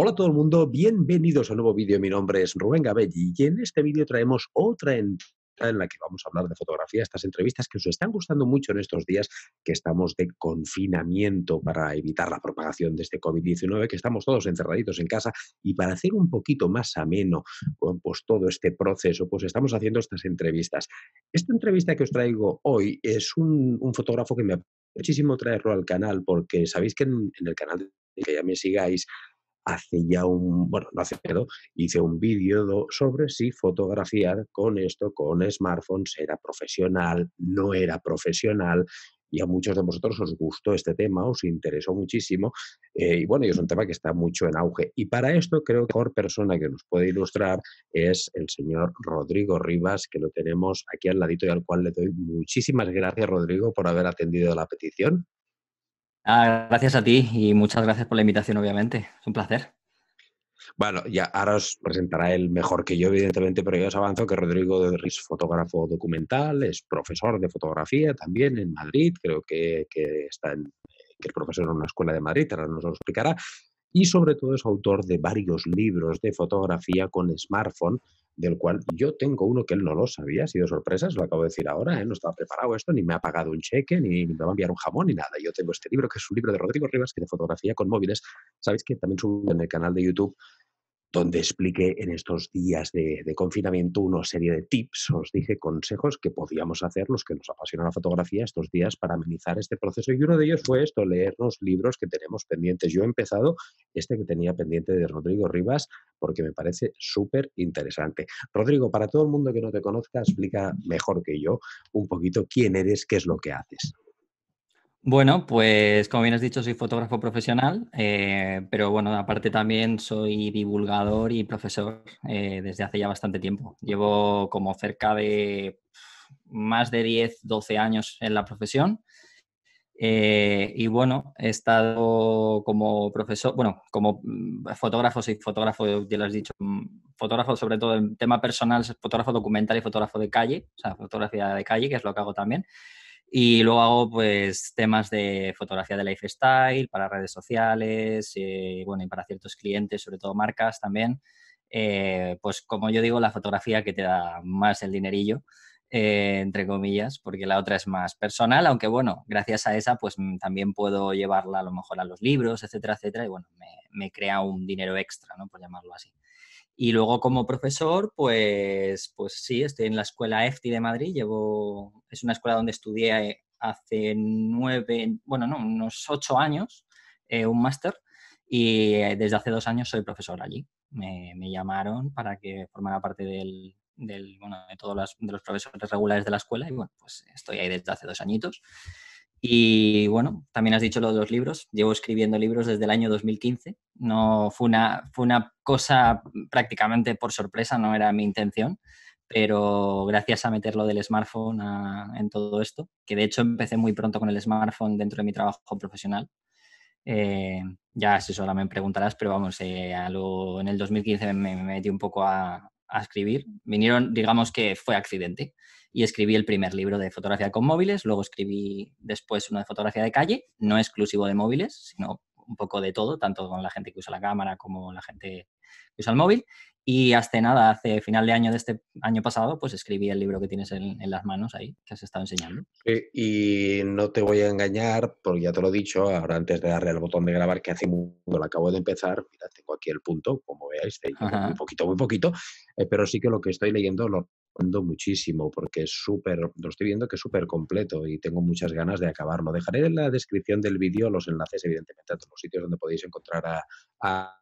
Hola a todo el mundo, bienvenidos a un nuevo vídeo. Mi nombre es Rubén Gabelli y en este vídeo traemos otra entrevista en la que vamos a hablar de fotografía, estas entrevistas que os están gustando mucho en estos días que estamos de confinamiento para evitar la propagación de este COVID-19, que estamos todos encerraditos en casa y para hacer un poquito más ameno pues todo este proceso, pues estamos haciendo estas entrevistas. Esta entrevista que os traigo hoy es un, fotógrafo que me muchísimo traerlo al canal porque sabéis que en, en el canal que ya me sigáis hace ya un, bueno, no hace hice un vídeo sobre si fotografiar con esto, con smartphones, era profesional, no era profesional, y a muchos de vosotros os gustó este tema, os interesó muchísimo, eh, y bueno, y es un tema que está mucho en auge. Y para esto creo que la mejor persona que nos puede ilustrar es el señor Rodrigo Rivas, que lo tenemos aquí al ladito y al cual le doy muchísimas gracias, Rodrigo, por haber atendido la petición. Ah, gracias a ti y muchas gracias por la invitación, obviamente. Es un placer. Bueno, ya ahora os presentará él mejor que yo, evidentemente, pero ya os avanzo que Rodrigo es fotógrafo documental, es profesor de fotografía también en Madrid, creo que, que está en, que es profesor en una escuela de Madrid, ahora nos lo explicará y sobre todo es autor de varios libros de fotografía con smartphone, del cual yo tengo uno que él no lo sabía, ha sido sorpresa, se lo acabo de decir ahora, ¿eh? no estaba preparado esto, ni me ha pagado un cheque, ni me va a enviar un jamón, ni nada. Yo tengo este libro, que es un libro de Rodrigo Rivas, que de fotografía con móviles. Sabéis que también subo en el canal de YouTube donde expliqué en estos días de, confinamiento una serie de tips, os dije consejos que podíamos hacer los que nos apasiona la fotografía estos días para amenizar este proceso. Y uno de ellos fue esto, leernos libros que tenemos pendientes. Yo he empezado este que tenía pendiente de Rodrigo Rivas porque me parece súper interesante. Rodrigo, para todo el mundo que no te conozca, explica mejor que yo un poquito quién eres, qué es lo que haces. Bueno, pues como bien has dicho, soy fotógrafo profesional, eh, pero bueno, aparte también soy divulgador y profesor eh, desde hace ya bastante tiempo. Llevo como cerca de más de 10, 12 años en la profesión. Eh, y bueno, he estado como profesor, bueno, como mm, fotógrafo, soy fotógrafo, ya lo has dicho, mm, fotógrafo sobre todo en tema personal, fotógrafo documental y fotógrafo de calle, o sea, fotografía de calle, que es lo que hago también. Y luego hago pues temas de fotografía de lifestyle para redes sociales, eh, bueno, y para ciertos clientes, sobre todo marcas también. Eh, pues como yo digo, la fotografía que te da más el dinerillo, eh, entre comillas, porque la otra es más personal, aunque bueno, gracias a esa pues mm, también puedo llevarla a lo mejor a los libros, etcétera, etcétera, y bueno, me, me crea un dinero extra, ¿no? Por llamarlo así. Y luego como profesor, pues, pues sí, estoy en la escuela EFTI de Madrid, llevo, es una escuela donde estudié hace nueve, bueno, no, unos ocho años, eh, un máster, y eh, desde hace dos años soy profesor allí. Me, me llamaron para que formara parte del, del bueno, de todos los, de los profesores regulares de la escuela y bueno, pues estoy ahí desde hace dos añitos. Y bueno, también has dicho lo de los libros. Llevo escribiendo libros desde el año 2015. No fue una, cosa prácticamente por sorpresa, no era mi intención, pero gracias a meterlo del smartphone en todo esto, que de hecho empecé muy pronto con el smartphone dentro de mi trabajo profesional. Eh, ya ya ahora me preguntarás, pero vamos, eh, en el 2015 me, metí un poco a escribir. Vinieron, digamos que fue accidente y escribí el primer libro de fotografía con móviles, luego escribí después uno de fotografía de calle, no exclusivo de móviles, sino un poco de todo, tanto con la gente que usa la cámara como la gente que usa el móvil. Y hasta nada, hace final de año de este año pasado, pues escribí el libro que tienes en, las manos ahí, que has estado enseñando. Y no te voy a engañar, porque ya te lo he dicho, ahora antes de darle al botón de grabar, que hace mucho lo acabo de empezar, mira, tengo aquí el punto, como veáis, un poquito, muy poquito, eh, pero sí que lo que estoy leyendo lo muchísimo porque es súper, lo estoy viendo que es súper completo y tengo muchas ganas de acabarlo. Dejaré en la descripción del vídeo los enlaces, evidentemente, a todos los sitios donde podéis encontrar a, a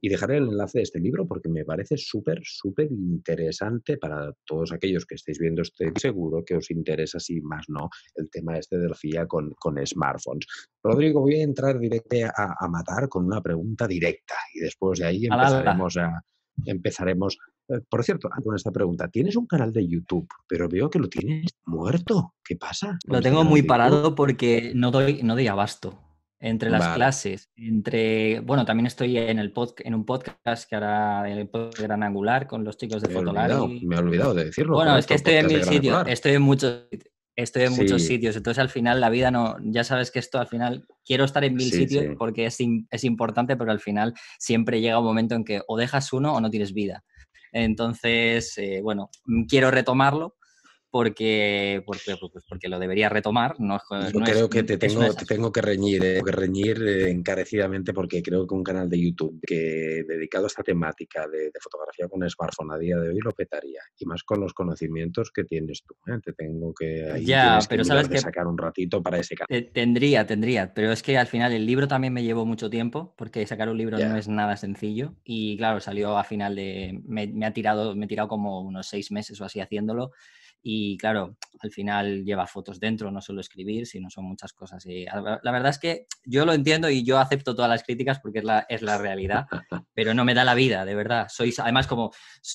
y dejaré el enlace de este libro porque me parece súper, súper interesante para todos aquellos que estéis viendo este. Seguro que os interesa, si más no, el tema este de la FIA con, con smartphones. Rodrigo, voy a entrar directo a, matar con una pregunta directa y después de ahí empezaremos a, empezaremos eh, por cierto, ah, con esta pregunta, tienes un canal de YouTube, pero veo que lo tienes muerto. ¿Qué pasa? Lo tengo muy parado porque no doy, no doy abasto entre las clases, entre, bueno, también estoy en, el en un podcast que hará el podcast Gran Angular con los chicos de Fotolab. Me he olvidado de decirlo. Bueno, es que estoy en mil sitios, estoy en muchos Estoy en muchos sitios, entonces al final la vida no, ya sabes que esto al final, quiero estar en mil sitios porque es, es importante, pero al final siempre llega un momento en que o dejas uno o no tienes vida. Entonces, eh, bueno, quiero retomarlo pues, porque, lo debería retomar. No, Yo creo que te tengo, tengo que reñir, eh, que reñir eh, encarecidamente porque creo que un canal de YouTube que dedicado a esta temática de, fotografía con smartphone a día de hoy lo petaría. Y más con los conocimientos que tienes tú. Eh, te tengo que, sacar un ratito para ese canal. tendría, tendría. Pero es que al final el libro también me llevó mucho tiempo porque sacar un libro no es nada sencillo. Y claro, salió a final de... Me, ha tirado, me he tirado como unos seis meses o así haciéndolo. Y claro, al final lleva fotos dentro, no solo escribir, sino son muchas cosas. Y la verdad es que yo lo entiendo y yo acepto todas las críticas porque es la, realidad, pero no me da la vida, de verdad. Soy, además, como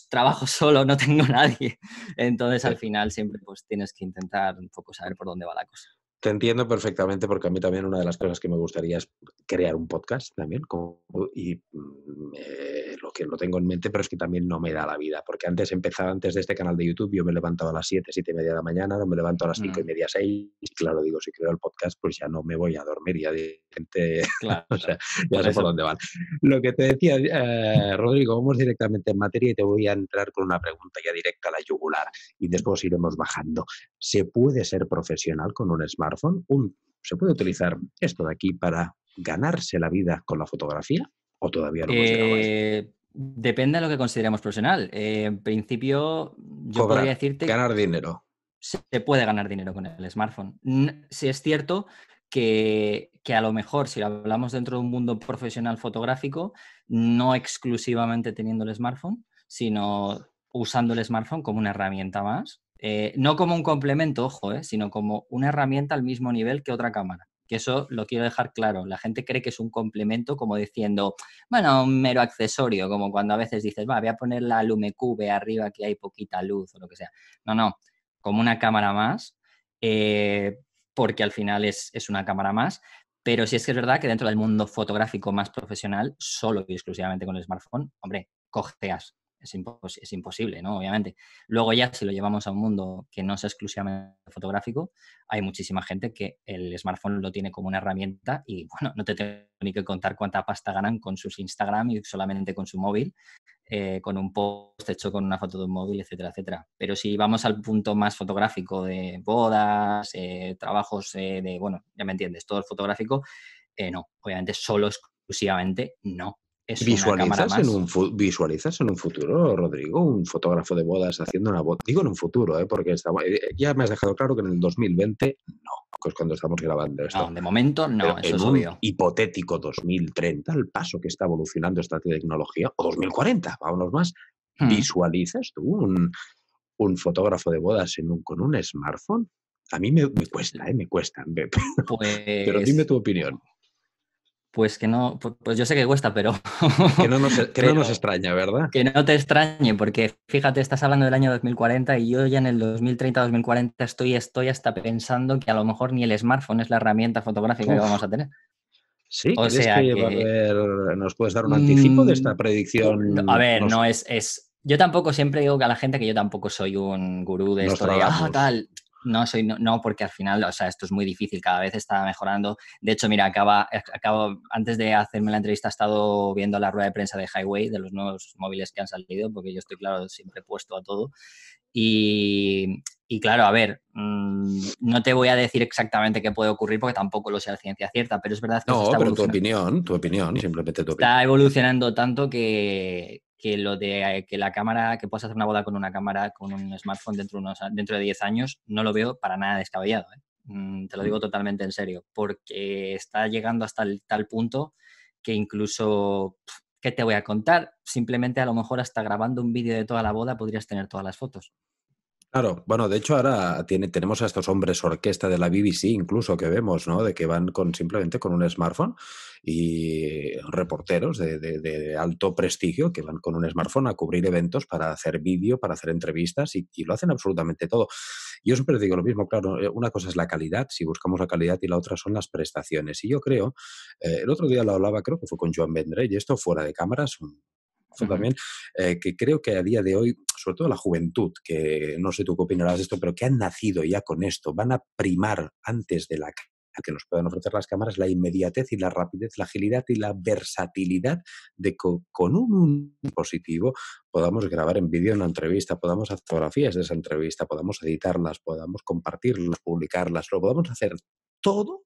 trabajo solo, no tengo nadie. Entonces, al final siempre pues tienes que intentar un poco saber por dónde va la cosa. Te entiendo perfectamente porque a mí también una de las cosas que me gustaría es crear un podcast también como, y mm, eh, lo que lo tengo en mente, pero es que también no me da la vida porque antes empezaba antes de este canal de YouTube, yo me levantaba a las 7, 7 y media de la mañana, no me levanto a las 5 y mm. media, 6 y claro, digo, si creo el podcast pues ya no me voy a dormir ya de gente, ya sé por dónde van. Lo que te decía, eh, Rodrigo, vamos directamente en materia y te voy a entrar con una pregunta ya directa a la yugular y después iremos bajando se puede ser profesional con un smartphone, se puede utilizar esto de aquí para ganarse la vida con la fotografía o todavía no eh, Depende de lo que consideremos profesional. Eh, en principio, yo podría decirte. Ganar dinero. Se puede ganar dinero con el smartphone. Si es cierto que, que, a lo mejor si hablamos dentro de un mundo profesional fotográfico, no exclusivamente teniendo el smartphone, sino usando el smartphone como una herramienta más eh, no como un complemento, ojo, eh, sino como una herramienta al mismo nivel que otra cámara. Que eso lo quiero dejar claro. La gente cree que es un complemento como diciendo, bueno, un mero accesorio, como cuando a veces dices, va, voy a poner la LumeCube arriba que hay poquita luz o lo que sea. No, no, como una cámara más, eh, porque al final es, una cámara más. Pero si es que es verdad que dentro del mundo fotográfico más profesional, solo y exclusivamente con el smartphone, hombre, cogeas es, imposible, ¿no? Obviamente. Luego ya si lo llevamos a un mundo que no sea exclusivamente fotográfico, hay muchísima gente que el smartphone lo tiene como una herramienta y, bueno, no te tengo ni que contar cuánta pasta ganan con sus Instagram y solamente con su móvil, eh, con un post hecho con una foto de un móvil, etcétera, etcétera. Pero si vamos al punto más fotográfico de bodas, eh, trabajos eh, de, bueno, ya me entiendes, todo el fotográfico, no, obviamente solo exclusivamente no ¿Visualizas, en un ¿Visualizas en un futuro, Rodrigo, un fotógrafo de bodas haciendo una boda? Digo en un futuro, ¿eh? porque eh, eh, ya me has dejado claro que en el 2020 no, que es cuando estamos grabando esto. No, de momento no, es un hipotético 2030, el paso que está evolucionando esta tecnología, o 2040, vámonos más, hmm. ¿visualizas tú un, fotógrafo de bodas en un, con un smartphone? A mí me, cuesta, me cuesta. Pero dime pues tu opinión. Pues que no, pues yo sé que cuesta, pero... Que no nos, extraña, ¿verdad? Que no te extrañe, porque fíjate, estás hablando del año 2040 y yo ya en el 2030-2040 estoy, estoy hasta pensando que a lo mejor ni el smartphone es la herramienta fotográfica que vamos a tener. Sí, o sea que, ¿nos puedes dar un mm, anticipo de esta predicción? A ver, no es, es. Yo tampoco siempre digo que a la gente que yo tampoco soy un gurú de esto de, ah, tal. No, soy, no, porque al final, o sea, esto es muy difícil, cada vez está mejorando. De hecho, mira, acaba, acabo, antes de hacerme la entrevista he estado viendo la rueda de prensa de Highway, de los nuevos móviles que han salido, porque yo estoy, claro, siempre puesto a todo. Y, claro, a ver, mm, no te voy a decir exactamente qué puede ocurrir porque tampoco lo sé a ciencia cierta, pero es verdad que... No, pero tu opinión, tu opinión, simplemente tu opinión. Está evolucionando tanto que, que lo de que la cámara, que puedas hacer una boda con una cámara, con un smartphone dentro, dentro de 10 años, no lo veo para nada descabellado. ¿eh? Mm, te lo digo mm. totalmente en serio, porque está llegando hasta tal punto que incluso, ¿qué te voy a contar? Simplemente a lo mejor hasta grabando un vídeo de toda la boda podrías tener todas las fotos. Claro, bueno, de hecho ahora tiene, tenemos a estos hombres orquesta de la BBC incluso que vemos, ¿no? De que van con simplemente con un smartphone y reporteros de, alto prestigio que van con un smartphone a cubrir eventos para hacer vídeo, para hacer entrevistas y, lo hacen absolutamente todo. Yo siempre digo lo mismo, claro, eh, una cosa es la calidad, si buscamos la calidad y la otra son las prestaciones. Y yo creo, eh, el otro día lo hablaba, creo que fue con Joan Vendrell, y esto fuera de cámaras, un también, eh, que creo que a día de hoy, sobre todo la juventud, que no sé tú qué opinarás de esto, pero que han nacido ya con esto, van a primar antes de la que nos puedan ofrecer las cámaras la inmediatez y la rapidez, la agilidad y la versatilidad de que con un dispositivo podamos grabar en vídeo una entrevista, podamos hacer fotografías de esa entrevista, podamos editarlas, podamos compartirlas, publicarlas, lo podamos hacer todo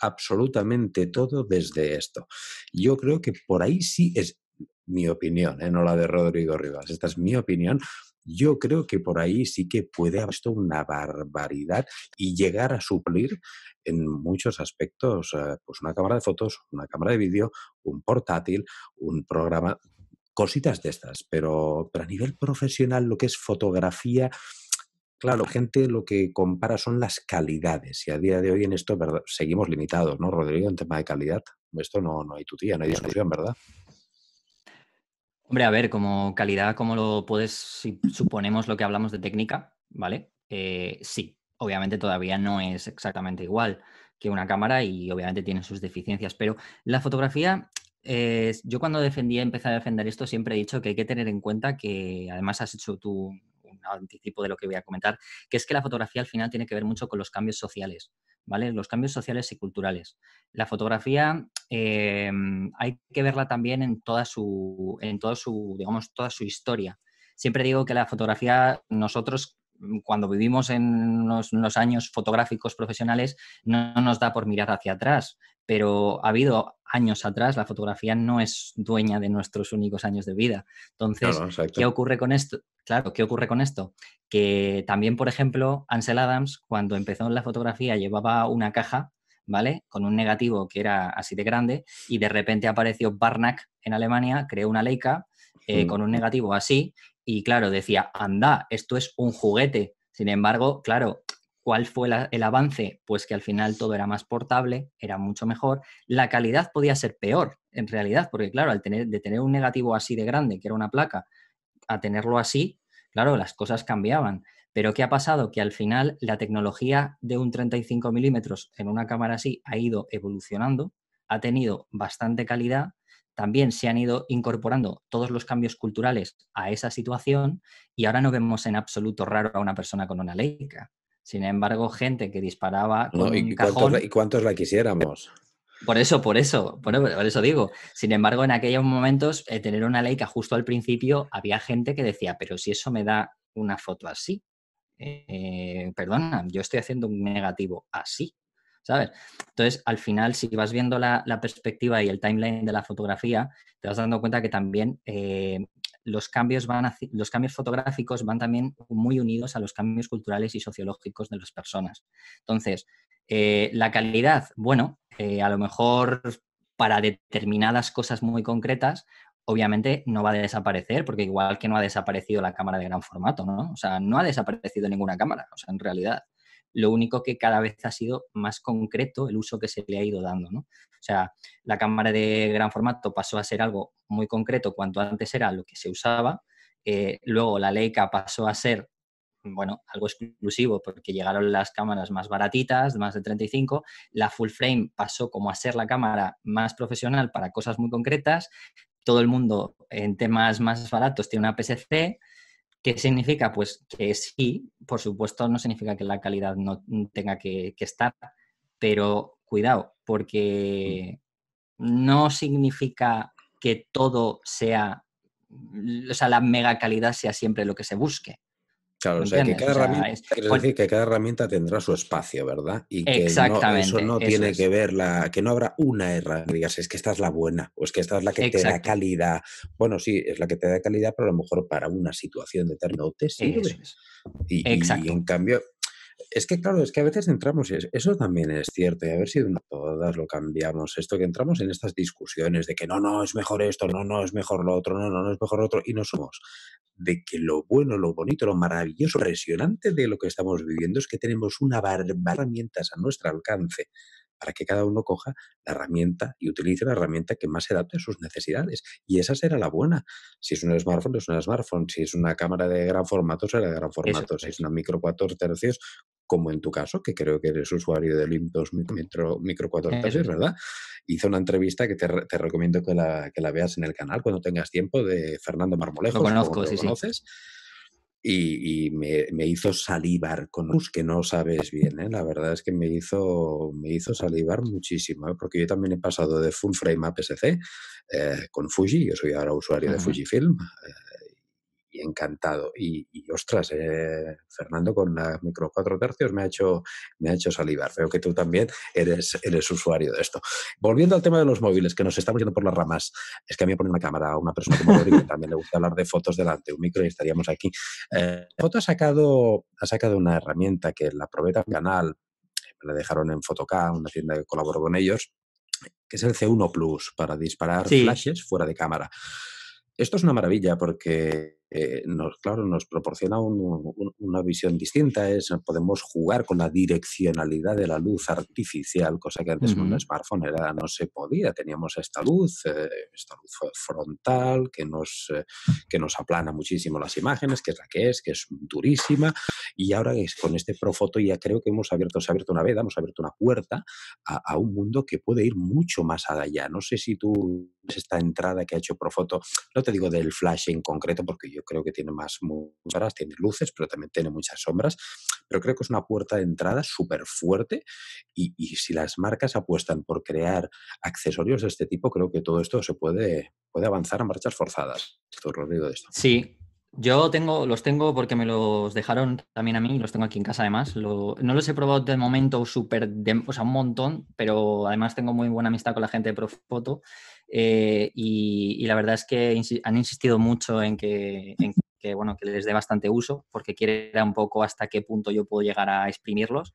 absolutamente todo desde esto. Yo creo que por ahí sí es mi opinión, ¿eh? no la de Rodrigo Rivas, esta es mi opinión. Yo creo que por ahí sí que puede haber esto una barbaridad y llegar a suplir en muchos aspectos eh, pues una cámara de fotos, una cámara de vídeo, un portátil, un programa, cositas de estas. Pero, a nivel profesional, lo que es fotografía, Claro, gente lo que compara son las calidades y a día de hoy en esto seguimos limitados, ¿no, Rodrigo? En tema de calidad, esto no, no hay tutía, no hay discusión, ¿verdad? Hombre, a ver, como calidad, como lo puedes, si suponemos lo que hablamos de técnica, ¿vale? Eh, sí, obviamente todavía no es exactamente igual que una cámara y obviamente tiene sus deficiencias, pero la fotografía, eh, yo cuando defendía, empecé a defender esto, siempre he dicho que hay que tener en cuenta que además has hecho tú un anticipo de lo que voy a comentar, que es que la fotografía al final tiene que ver mucho con los cambios sociales. ¿vale? Los cambios sociales y culturales. La fotografía eh, hay que verla también en toda su, en toda su, digamos, toda su historia. Siempre digo que la fotografía, nosotros Mm, cuando vivimos en los años fotográficos profesionales, no nos da por mirar hacia atrás, pero ha habido años atrás, la fotografía no es dueña de nuestros únicos años de vida. Entonces, ¿qué ocurre con esto? Claro, ¿qué ocurre con esto? Que también, por ejemplo, Ansel Adams, cuando empezó en la fotografía, llevaba una caja ¿vale? Con un negativo que era así de grande y de repente apareció Barnack en Alemania, creó una Leica eh, mm. con un negativo así, y claro, decía, anda, esto es un juguete. Sin embargo, claro, ¿Cuál fue el avance? Pues que al final todo era más portable, era mucho mejor. La calidad podía ser peor, en realidad, porque claro, al tener, de tener un negativo así de grande, que era una placa, a tenerlo así, claro, las cosas cambiaban. Pero ¿qué ha pasado? Que al final la tecnología de un 35 milímetros en una cámara así ha ido evolucionando, ha tenido bastante calidad también se han ido incorporando todos los cambios culturales a esa situación y ahora no vemos en absoluto raro a una persona con una leica. Sin embargo, gente que disparaba con ¿y cajón... Cuántos, ¿Y la quisiéramos? Por eso, por eso, por, eso digo. Sin embargo, en aquellos momentos, eh, tener una leica justo al principio, había gente que decía, pero si eso me da una foto así, eh, perdona, yo estoy haciendo un negativo así. ¿sabes? Entonces, al final, si vas viendo la, perspectiva y el timeline de la fotografía, te vas dando cuenta que también eh, los, cambios van los cambios fotográficos van también muy unidos a los cambios culturales y sociológicos de las personas. Entonces, eh, la calidad, bueno, eh, a lo mejor para determinadas cosas muy concretas, obviamente no va a desaparecer, porque igual que no ha desaparecido la cámara de gran formato, ¿no? O sea, no ha desaparecido ninguna cámara, o sea, en realidad lo único que cada vez ha sido más concreto el uso que se le ha ido dando. ¿no? O sea, la cámara de gran formato pasó a ser algo muy concreto cuanto antes era lo que se usaba. Eh, luego la Leica pasó a ser bueno, algo exclusivo porque llegaron las cámaras más baratitas, más de 35, la full frame pasó como a ser la cámara más profesional para cosas muy concretas, todo el mundo en temas más baratos tiene una PSC, ¿Qué significa? Pues que sí, por supuesto, no significa que la calidad no tenga que, que estar, pero cuidado, porque no significa que todo sea, o sea, la mega calidad sea siempre lo que se busque. Claro, o sea, que cada, herramienta, decir que cada herramienta tendrá su espacio, ¿verdad? Y que Exactamente, eso no tiene que ver, la, que no habrá una herramienta, digas, es que esta es la buena, o es que esta es la que te da calidad. Bueno, sí, es la que te da calidad, pero a lo mejor para una situación determinada te sirve. Y, Exacto. y en cambio, es que claro, es que a veces entramos, eso también es cierto, y a ver si de una todas lo cambiamos, esto que entramos en estas discusiones de que no, no, es mejor esto, no, no, es mejor lo otro, no, no, no es mejor lo otro, y no somos de que lo bueno, lo bonito, lo maravilloso, impresionante de lo que estamos viviendo es que tenemos una barbaridad de herramientas a nuestro alcance para que cada uno coja la herramienta y utilice la herramienta que más se adapte a sus necesidades. Y esa será la buena. Si es un smartphone, es un smartphone. Si es una cámara de gran formato, será de gran formato. si es una micro cuatro tercios, como en tu caso, que creo que eres usuario de Olympus Micro, micro 4 ¿verdad? Hizo una entrevista que te, recomiendo que la, veas en el canal cuando tengas tiempo de Fernando Marmolejo. Lo conozco, lo conoces. sí y, me, hizo salivar con los que no sabes bien, ¿eh? la verdad es que me hizo, me hizo salivar muchísimo, ¿eh? porque yo también he pasado de full frame a PSC eh, con Fuji, yo soy ahora usuario de Fujifilm, eh, encantado. Y, ostras, eh, Fernando, con la micro cuatro tercios me ha hecho, me ha hecho salivar. Veo que tú también eres, eres usuario de esto. Volviendo al tema de los móviles, que nos estamos yendo por las ramas. Es que a mí me pone una cámara una persona que también le gusta hablar de fotos delante, un micro y estaríamos aquí. Eh, foto ha sacado, ha sacado una herramienta que la probé en canal, la dejaron en Fotoca, una tienda que colaboró con ellos, que es el C1 Plus para disparar flashes fuera de cámara. Esto es una maravilla porque, eh, nos, claro, nos proporciona una visión distinta. Es, podemos jugar con la direccionalidad de la luz artificial, cosa que antes con el smartphone era, no se podía. Teníamos esta luz, eh, esta luz frontal que nos, eh, que nos aplana muchísimo las imágenes, que es la que es, que es durísima, y ahora con este Profoto ya creo que hemos abierto, se ha abierto una veda, hemos abierto una puerta a, un mundo que puede ir mucho más allá. No sé si tú ves esta entrada que ha hecho Profoto, no te digo del flash en concreto, porque yo creo que tiene más sombras, tiene luces, pero también tiene muchas sombras, pero creo que es una puerta de entrada súper fuerte y, si las marcas apuestan por crear accesorios de este tipo, creo que todo esto se puede, puede avanzar a marchas forzadas. Esto, ruido de esto. Sí, yo tengo, los tengo porque me los dejaron también a mí, los tengo aquí en casa además. no los he probado de momento súper, o sea, un montón, pero además tengo muy buena amistad con la gente de Profoto eh, y, la verdad es que han insistido mucho en que, bueno, que les dé bastante uso porque quiere un poco hasta qué punto yo puedo llegar a exprimirlos.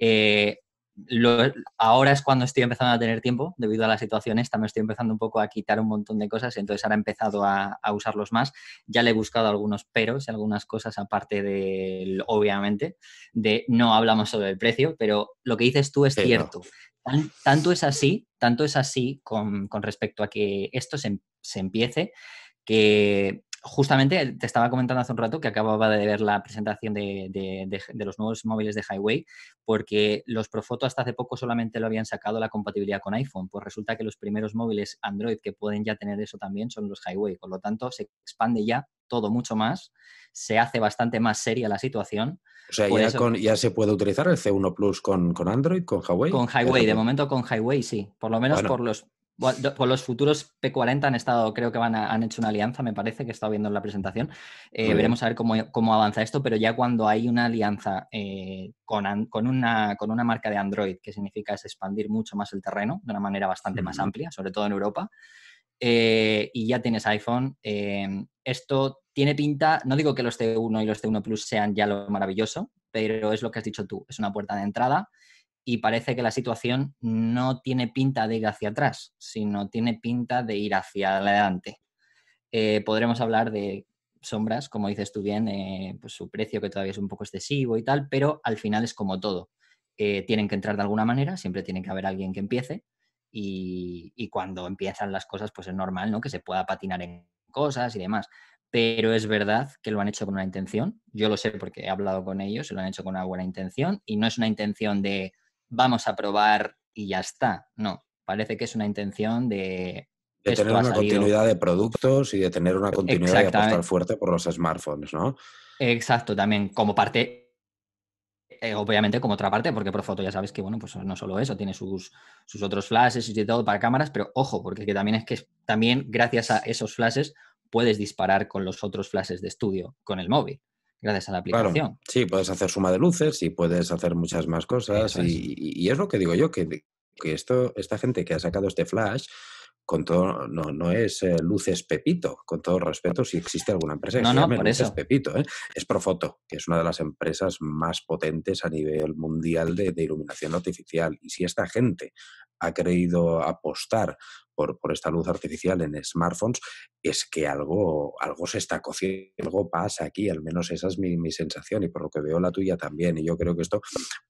Eh, lo, ahora es cuando estoy empezando a tener tiempo, debido a la situación esta, me estoy empezando un poco a quitar un montón de cosas, entonces ahora he empezado a, usarlos más. Ya le he buscado algunos peros y algunas cosas, aparte de, obviamente, de no hablamos sobre el precio, pero lo que dices tú es cierto. tanto es así, tanto es así con, respecto a que esto se empiece, que justamente eh, te estaba comentando hace un rato que acababa de ver la presentación de, los nuevos móviles de Highway, porque los Profoto hasta hace poco solamente lo habían sacado la compatibilidad con iPhone. Pues resulta que los primeros móviles Android que pueden ya tener eso también son los Highway. Por lo tanto, se expande ya todo mucho más, se hace bastante más seria la situación. O sea, ya, se puede utilizar el C1 Plus con, Android, con Highway. Con Highway, de momento con Highway sí, por lo menos por los con los futuros P40 han estado, creo que han hecho una alianza, me parece que he estado viendo en la presentación. Eh, veremos a ver cómo, avanza esto, pero ya cuando hay una alianza eh, con, una, marca de Android, que significa es expandir mucho más el terreno de una manera bastante más amplia, sobre todo en Europa, eh, y ya tienes iPhone, esto tiene pinta, no digo que los T1 y los T1 Plus sean ya lo maravilloso, pero es lo que has dicho tú, es una puerta de entrada y parece que la situación no tiene pinta de ir hacia atrás, sino tiene pinta de ir hacia adelante. Eh, podremos hablar de sombras, como dices tú bien, eh, pues su precio que todavía es un poco excesivo y tal, pero al final es como todo. Eh, tienen que entrar de alguna manera, siempre tiene que haber alguien que empiece y, cuando empiezan las cosas, pues es normal ¿no? que se pueda patinar en cosas y demás. Pero es verdad que lo han hecho con una intención, yo lo sé porque he hablado con ellos, lo han hecho con una buena intención y no es una intención de vamos a probar y ya está. No, parece que es una intención de... De tener una continuidad de productos y de tener una continuidad de apostar fuerte por los smartphones, ¿no? Exacto, también como parte eh, obviamente como otra parte, porque por foto ya sabes que, bueno, pues no solo eso, tiene sus, otros flashes y todo para cámaras, pero ojo, porque también es que también gracias a esos flashes puedes disparar con los otros flashes de estudio con el móvil gracias a la aplicación. Sí, puedes hacer suma de luces y puedes hacer muchas más cosas. Y, es lo que digo yo, que, esto, esta gente que ha sacado este flash, con todo, no, es eh, luces Pepito, con todo respeto, si existe alguna empresa que no, no, luces eso. Pepito, ¿eh? es Profoto, que es una de las empresas más potentes a nivel mundial de, iluminación artificial. Y si esta gente ha creído apostar por, esta luz artificial en smartphones, es que algo, algo se está cociendo, algo pasa aquí, al menos esa es mi, sensación y por lo que veo la tuya también. Y yo creo que esto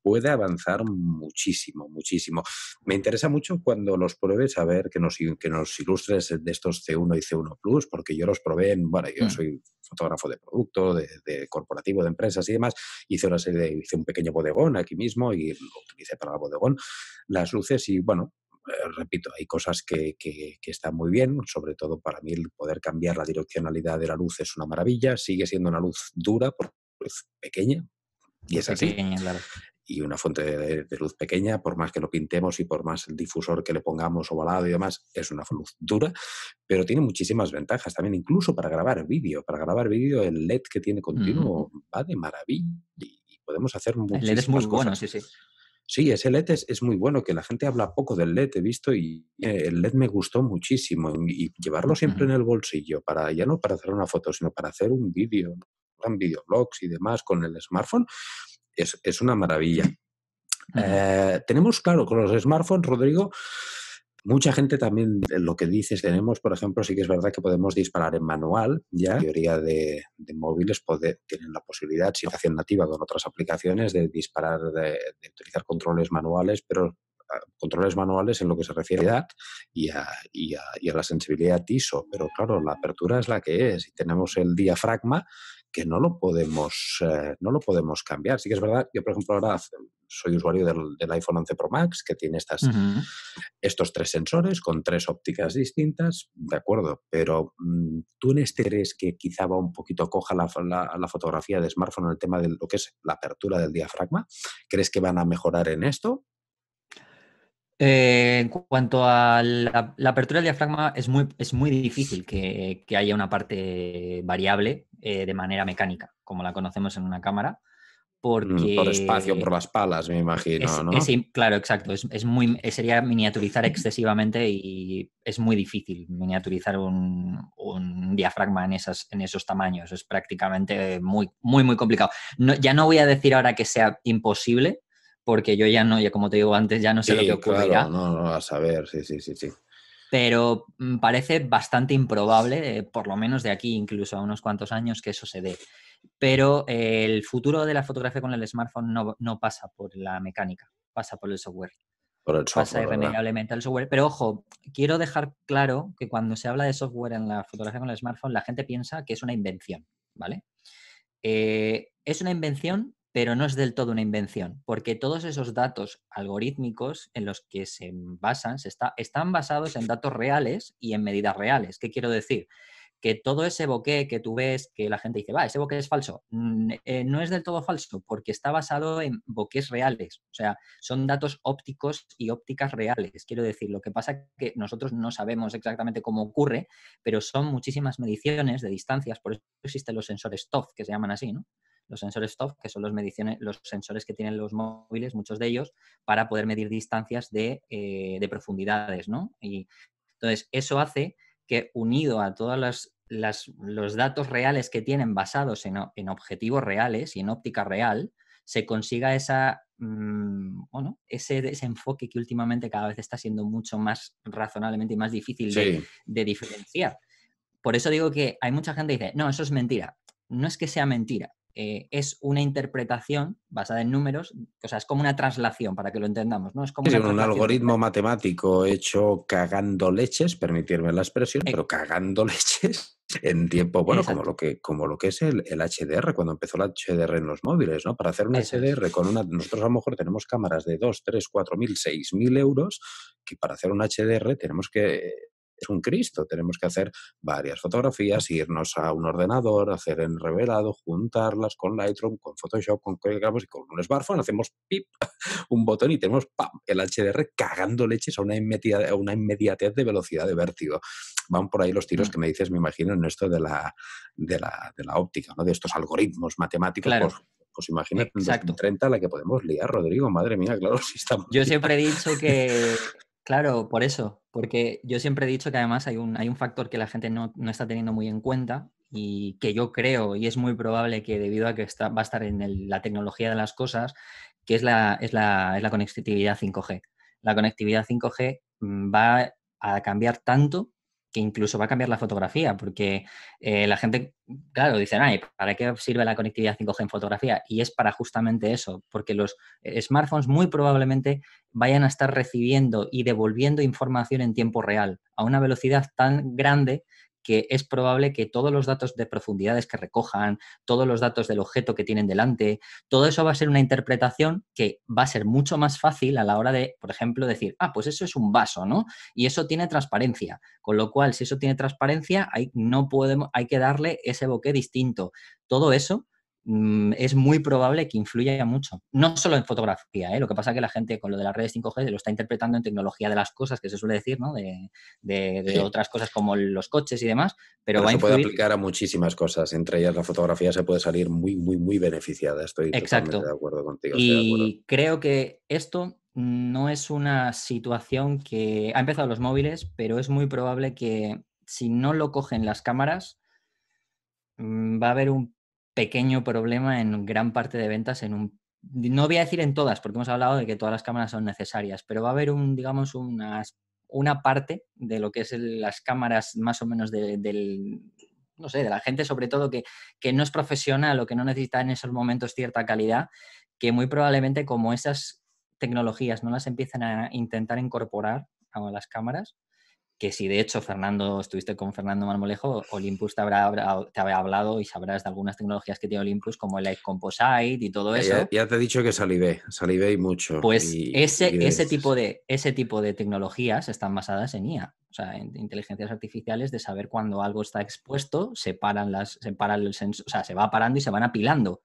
puede avanzar muchísimo, muchísimo. Me interesa mucho cuando los pruebes, a ver, que nos, que nos ilustres de estos C1 y C1 Plus, porque yo los probé en, bueno, yo mm. soy fotógrafo de producto, de, de, corporativo, de empresas y demás. Hice, una serie de, hice un pequeño bodegón aquí mismo y lo utilicé para el bodegón, las luces y bueno, eh, repito, hay cosas que, están muy bien, sobre todo para mí el poder cambiar la direccionalidad de la luz es una maravilla, sigue siendo una luz dura, por pequeña, y es así. Y una fuente de, luz pequeña, por más que lo pintemos y por más el difusor que le pongamos ovalado y demás, es una luz dura, pero tiene muchísimas ventajas también, incluso para grabar vídeo. Para grabar vídeo, el LED que tiene mm. continuo va de maravilla y podemos hacer muchísimas el LED es muy bueno, sí, sí. Sí, ese LED es, muy bueno, que la gente habla poco del LED, he visto, y eh, el LED me gustó muchísimo. Y llevarlo siempre en el bolsillo, para ya no para hacer una foto, sino para hacer un vídeo, un videoblogs y demás con el smartphone, es, una maravilla. Eh, tenemos, claro, con los smartphones, Rodrigo, Mucha gente también eh, lo que dices, tenemos, por ejemplo, sí que es verdad que podemos disparar en manual, ya la mayoría de, móviles tienen la posibilidad, si hacen nativa con otras aplicaciones, de disparar, de, utilizar controles manuales, pero ah, controles manuales en lo que se refiere a edad y a, y a, y a la sensibilidad ISO, pero claro, la apertura es la que es y tenemos el diafragma que no lo podemos, eh, no lo podemos cambiar. Sí que es verdad, yo por ejemplo ahora soy usuario del, iPhone 11 Pro Max, que tiene estas, estos tres sensores con tres ópticas distintas, de acuerdo, pero mm, tú en este eres que quizá va un poquito coja la, la, fotografía de smartphone en el tema de lo que es la apertura del diafragma, ¿crees que van a mejorar en esto? Eh, en cuanto a la, apertura del diafragma, es muy, es muy difícil que, haya una parte variable eh, de manera mecánica, como la conocemos en una cámara. Mm, porque por espacio, por las palas, me imagino, ¿no? claro, exacto. Es, muy, sería miniaturizar excesivamente y es muy difícil miniaturizar un, diafragma en, esas, en esos tamaños. Es prácticamente muy, muy, muy complicado. ya no voy a decir ahora que sea imposible, porque yo ya no, ya como te digo antes, ya no sé lo que ocurrirá. no, no, a saber, sí, sí, sí, sí. Pero mm, parece bastante improbable, eh, por lo menos de aquí incluso a unos cuantos años, que eso se dé. Pero eh, el futuro de la fotografía con el smartphone no, pasa por la mecánica, pasa por el software. Por el software, pasa irremediablemente al software. Pero ojo, quiero dejar claro que cuando se habla de software en la fotografía con el smartphone, la gente piensa que es una invención, ¿vale? Eh, es una invención pero no es del todo una invención, porque todos esos datos algorítmicos en los que se basan están basados en datos reales y en medidas reales. ¿Qué quiero decir? Que todo ese boqué que tú ves, que la gente dice, va, ese boqué es falso, mm, eh, no es del todo falso, porque está basado en boques reales, o sea, son datos ópticos y ópticas reales, quiero decir. Lo que pasa es que nosotros no sabemos exactamente cómo ocurre, pero son muchísimas mediciones de distancias, por eso existen los sensores TOF, que se llaman así, ¿no? los sensores TOF, que son los, mediciones, los sensores que tienen los móviles, muchos de ellos, para poder medir distancias de, eh, profundidades, ¿no? Y entonces, eso hace que unido a todas las los datos reales que tienen basados en, en, objetivos reales y en óptica real, se consiga esa, mm, ese enfoque que últimamente cada vez está siendo mucho más razonablemente y más difícil de, de, diferenciar. Por eso digo que hay mucha gente que dice, no, eso es mentira. No es que sea mentira, eh, es una interpretación basada en números, o sea, es como una traslación, para que lo entendamos, ¿no? Es como un algoritmo matemático hecho cagando leches, permitirme la expresión, pero cagando leches en tiempo, bueno, como lo, que, como lo que es el, HDR, cuando empezó el HDR en los móviles, ¿no? Para hacer un HDR con una... Nosotros a lo mejor tenemos cámaras de 2, 3, 4 mil, 6 mil euros, que para hacer un HDR tenemos que es un Cristo. Tenemos que hacer varias fotografías, irnos a un ordenador, hacer en revelado, juntarlas con Lightroom, con Photoshop, con y con un smartphone, hacemos un botón y tenemos el HDR cagando leches a una, inmediatez, de velocidad de vértigo. Van por ahí los tiros mm. que me dices, me imagino, en esto de la, de la, óptica, ¿no? de estos algoritmos matemáticos. os Pues, pues imagínate la que podemos liar, Rodrigo. Madre mía, claro, si estamos. Yo siempre he dicho que Claro, por eso, porque yo siempre he dicho que además hay un, hay un factor que la gente no, está teniendo muy en cuenta y que yo creo, y es muy probable que debido a que está, va a estar en la tecnología de las cosas, que es la, es la, es la conectividad 5G. La conectividad 5G mm, va a cambiar tanto que incluso va a cambiar la fotografía, porque eh, la gente, claro, dice, ¿para qué sirve la conectividad 5G en fotografía? Y es para justamente eso, porque los eh, smartphones muy probablemente vayan a estar recibiendo y devolviendo información en tiempo real a una velocidad tan grande que es probable que todos los datos de profundidades que recojan, todos los datos del objeto que tienen delante, todo eso va a ser una interpretación que va a ser mucho más fácil a la hora de, por ejemplo, decir, ah, pues eso es un vaso, ¿no? Y eso tiene transparencia. Con lo cual, si eso tiene transparencia, hay, no podemos, hay que darle ese boqué distinto. Todo eso Mm, es muy probable que influya mucho. No solo en fotografía, ¿eh? lo que pasa es que la gente con lo de las redes 5G lo está interpretando en tecnología de las cosas, que se suele decir, ¿no? de, otras cosas como los coches y demás, pero, va puede aplicar a muchísimas cosas, entre ellas la fotografía se puede salir muy, muy, muy beneficiada. Estoy totalmente de acuerdo contigo. Y creo que esto no es una situación que... Ha empezado los móviles, pero es muy probable que si no lo cogen las cámaras, mm, va a haber un pequeño problema en gran parte de ventas, en un, no voy a decir en todas, porque hemos hablado de que todas las cámaras son necesarias, pero va a haber un, digamos, unas, una parte de lo que es las cámaras más o menos de, del, no sé, de la gente sobre todo que, que no es profesional o que no necesita en esos momentos cierta calidad, que muy probablemente como esas tecnologías no las empiezan a intentar incorporar a las cámaras, que si de hecho Fernando estuviste con Fernando Marmolejo, Olympus te habrá, te hablado y sabrás de algunas tecnologías que tiene Olympus como el Light Composite y todo eso. Ya, te he dicho que salivé, salivé y mucho. Pues ese, ese, tipo de, ese tipo de tecnologías están basadas en IA, o sea, en inteligencias artificiales de saber cuando algo está expuesto, se paran las, el o sea, se va parando y se van apilando.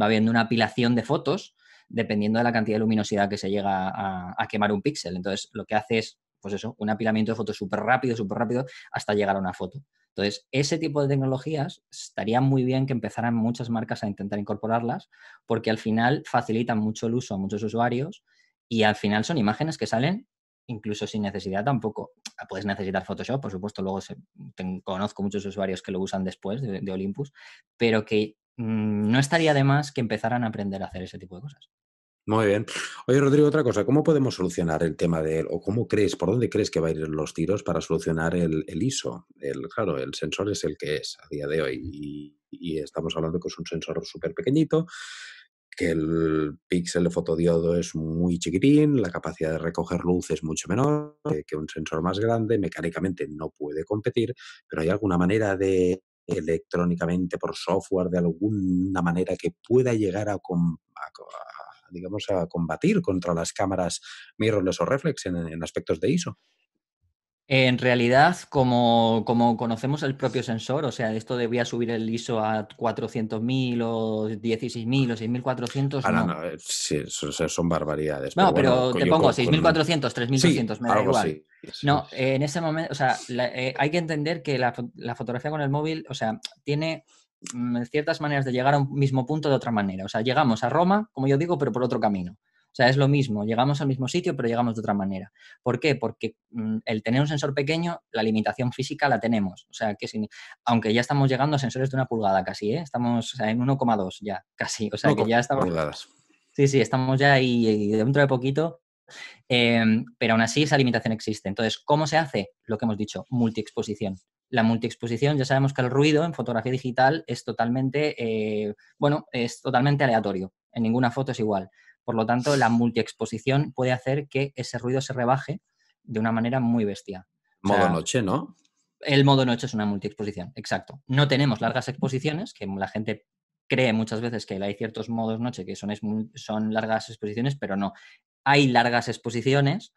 Va habiendo una apilación de fotos dependiendo de la cantidad de luminosidad que se llega a, a quemar un píxel. Entonces, lo que hace es pues eso, un apilamiento de fotos súper rápido, súper rápido, hasta llegar a una foto. Entonces, ese tipo de tecnologías estaría muy bien que empezaran muchas marcas a intentar incorporarlas, porque al final facilitan mucho el uso a muchos usuarios y al final son imágenes que salen incluso sin necesidad tampoco. Puedes necesitar Photoshop, por supuesto, luego se, conozco muchos usuarios que lo usan después de, Olympus, pero que mm, no estaría de más que empezaran a aprender a hacer ese tipo de cosas. Muy bien. Oye, Rodrigo, otra cosa, ¿cómo podemos solucionar el tema de, o cómo crees, por dónde crees que va a ir los tiros para solucionar el, ISO? El, claro, el sensor es el que es a día de hoy y, estamos hablando que es un sensor súper pequeñito, que el píxel de fotodiodo es muy chiquitín, la capacidad de recoger luz es mucho menor que un sensor más grande, mecánicamente no puede competir, pero hay alguna manera de electrónicamente, por software, de alguna manera que pueda llegar a digamos, a combatir contra las cámaras mirrorless o reflex en, aspectos de ISO? En realidad, como, conocemos el propio sensor, o sea, esto debía subir el ISO a 400.000 o 16.000 o 6.400. Ah, no, no eh, son barbaridades. No, pero, te pongo 6.400, 3.200, me da igual. no, en ese momento, o sea, eh, hay que entender que la fotografía con el móvil, o sea, tiene Mm, ciertas maneras de llegar a un mismo punto de otra manera. O sea, llegamos a Roma, como yo digo, pero por otro camino. O sea, es lo mismo, llegamos al mismo sitio, pero llegamos de otra manera. ¿Por qué? Porque mm, el tener un sensor pequeño, la limitación física la tenemos. O sea, que sin, aunque ya estamos llegando a sensores de una pulgada casi, ¿eh? estamos en 1,2 ya, casi. O sea, que ya estamos... Sí, sí, estamos ya ahí y dentro de poquito em, pero aún así esa limitación existe. Entonces, ¿cómo se hace? Lo que hemos dicho, multiexposición la multiexposición, ya sabemos que el ruido en fotografía digital es totalmente, eh, bueno, es totalmente aleatorio, en ninguna foto es igual. Por lo tanto, la multiexposición puede hacer que ese ruido se rebaje de una manera muy bestia. Modo noche, ¿no? El modo noche es una multiexposición, exacto. No tenemos largas exposiciones, que la gente cree muchas veces que hay ciertos modos noche que son, son largas exposiciones, pero no. Hay largas exposiciones,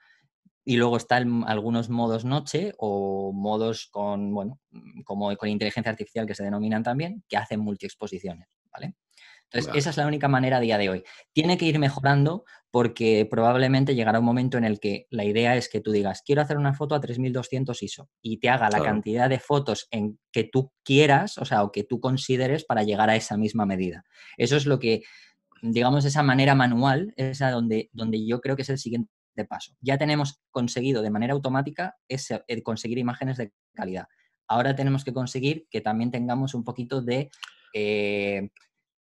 y luego están algunos modos noche o modos con, bueno, mm, como con inteligencia artificial que se denominan también, que hacen multiexposiciones, ¿vale? Entonces, esa es la única manera a día de hoy. Tiene que ir mejorando porque probablemente llegará un momento en el que la idea es que tú digas, quiero hacer una foto a 3200 ISO y te haga la cantidad de fotos en que tú quieras, o sea, o que tú consideres para llegar a esa misma medida. Eso es lo que, digamos, esa manera manual, esa donde, donde yo creo que es el siguiente de paso. Ya tenemos conseguido de manera automática ese, conseguir imágenes de calidad. Ahora tenemos que conseguir que también tengamos un poquito de eh,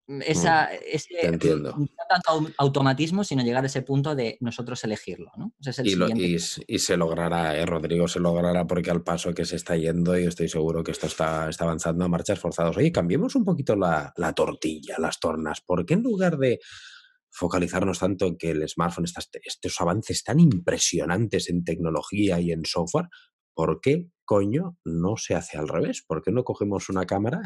mm, esa, mm, ese, no tanto automatismo, sino llegar a ese punto de nosotros elegirlo. ¿no? Es el y, y, se logrará, ¿eh, Rodrigo, se logrará porque al paso que se está yendo, y estoy seguro que esto está, está avanzando a marchas forzadas. Oye, cambiemos un poquito la, la tortilla, las tornas. porque en lugar de focalizarnos tanto en que el smartphone, estos avances tan impresionantes en tecnología y en software, ¿por qué coño no se hace al revés? ¿Por qué no cogemos una cámara,